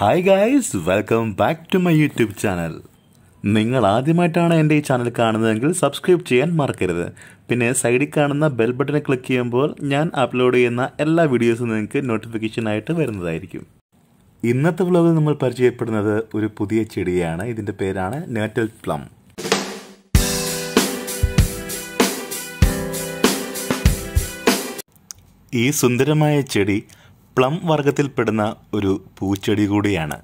hi guys welcome back to my YouTube channel നിങ്ങൾ ആദ്യമായിട്ടാണ് എൻ്റെ ഈ ചാനൽ കാണുന്നതെങ്കിൽ സബ്സ്ക്രൈബ് ചെയ്യാൻ മറക്കരുത് പിന്നെ സൈഡിൽ കാണുന്ന ബെൽ ബട്ടണിൽ ക്ലിക്ക് ചെയ്യുമ്പോൾ ഞാൻ അപ്ലോഡ് ചെയ്യുന്ന എല്ലാ വീഡിയോസും നിങ്ങൾക്ക് നോട്ടിഫിക്കേഷനായിട്ട് വരുന്നതായിരിക്കും ഇന്നത്തെ വ്ലോഗിൽ നമ്മൾ പരിചയപ്പെടുന്നത് ഒരു പുതിയ ചെടിയാണ് ഇതിൻ്റെ പേരാണ് നേറ്റൽ പ്ലം ഈ സുന്ദരമായ ചെടി പ്ലം വർഗത്തിൽപ്പെടുന്ന ഒരു പൂച്ചെടി കൂടിയാണ്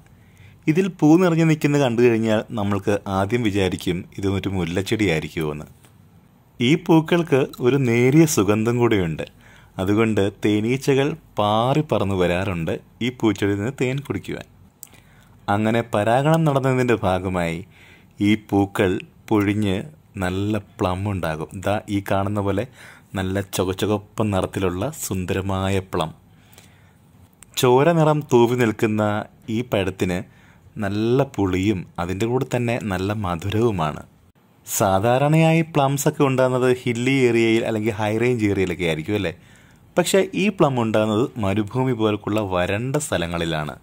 ഇതിൽ പൂ നിറഞ്ഞു നിൽക്കുന്നത് കണ്ടു കഴിഞ്ഞാൽ നമ്മൾക്ക് ആദ്യം വിചാരിക്കും ഇതൊരു മുല്ലച്ചെടിയായിരിക്കുമെന്ന് ഈ പൂക്കൾക്ക് ഒരു നേരിയ സുഗന്ധം കൂടിയുണ്ട് അതുകൊണ്ട് തേനീച്ചകൾ പാറി പറന്നു വരാറുണ്ട് ഈ പൂച്ചെടിയിൽ നിന്ന് തേൻ കുടിക്കുവാൻ അങ്ങനെ പരാഗണം നടന്നതിൻ്റെ ഭാഗമായി ഈ പൂക്കൾ പൊഴിഞ്ഞ് നല്ല പ്ലം ഉണ്ടാകും ദാ ഈ കാണുന്ന പോലെ നല്ല ചുകച്ചുകപ്പൻ നിറത്തിലുള്ള സുന്ദരമായ പ്ലം ചോര നിറം തൂവി നിൽക്കുന്ന ഈ പഴത്തിന് നല്ല പുളിയും അതിൻ്റെ കൂടെ തന്നെ നല്ല മധുരവുമാണ് സാധാരണയായി പ്ലംസ് ഒക്കെ ഉണ്ടാകുന്നത് ഹില്ലി ഏരിയയിൽ അല്ലെങ്കിൽ ഹൈ റേഞ്ച് ഏരിയയിലൊക്കെ ആയിരിക്കും അല്ലേ പക്ഷേ ഈ പ്ലം ഉണ്ടാകുന്നത് മരുഭൂമി പോലുള്ള വരണ്ട സ്ഥലങ്ങളിലാണ്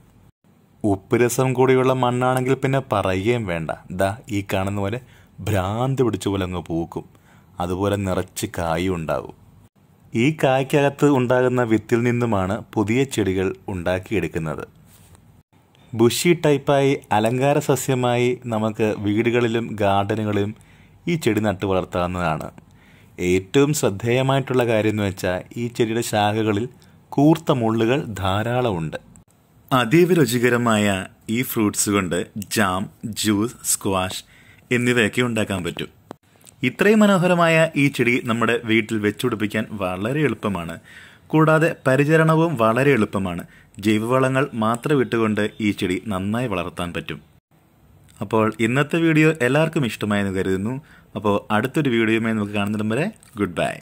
ഉപ്പുരസം കൂടിയുള്ള മണ്ണാണെങ്കിൽ പിന്നെ പറയുകയും വേണ്ട ദാ ഈ കാണുന്ന പോലെ ഭ്രാന്ത് പിടിച്ച പോലെ അങ്ങ് പൂക്കും അതുപോലെ നിറച്ച് കായും ഉണ്ടാവും ഈ കായ്ക്കകത്ത് ഉണ്ടാകുന്ന വിത്തിൽ നിന്നുമാണ് പുതിയ ചെടികൾ ഉണ്ടാക്കിയെടുക്കുന്നത് ബുഷി ടൈപ്പായി അലങ്കാര സസ്യമായി നമുക്ക് വീടുകളിലും ഗാർഡനുകളിലും ഈ ചെടി നട്ട് വളർത്താവുന്നതാണ് ഏറ്റവും ശ്രദ്ധേയമായിട്ടുള്ള കാര്യം എന്ന് വെച്ചാൽ ഈ ചെടിയുടെ ശാഖകളിൽ കൂർത്ത മുള്ളുകൾ ധാരാളമുണ്ട് അതീവ രുചികരമായ ഈ ഫ്രൂട്ട്സ് കൊണ്ട് ജാം ജ്യൂസ് സ്ക്വാഷ് എന്നിവയൊക്കെ ഉണ്ടാക്കാൻ പറ്റും ഇത്രയും മനോഹരമായ ഈ ചെടി നമ്മുടെ വീട്ടിൽ വെച്ചുപിടിപ്പിക്കാൻ വളരെ എളുപ്പമാണ് കൂടാതെ പരിചരണവും വളരെ എളുപ്പമാണ് ജൈവവളങ്ങൾ മാത്രം ഇട്ടുകൊണ്ട് ഈ ചെടി നന്നായി വളർത്താൻ പറ്റും അപ്പോൾ ഇന്നത്തെ വീഡിയോ എല്ലാവർക്കും ഇഷ്ടമായെന്ന് കരുതുന്നു അപ്പോൾ അടുത്തൊരു വീഡിയോയുമായി നമുക്ക് കാണുന്നിടം വരെ ഗുഡ് ബൈ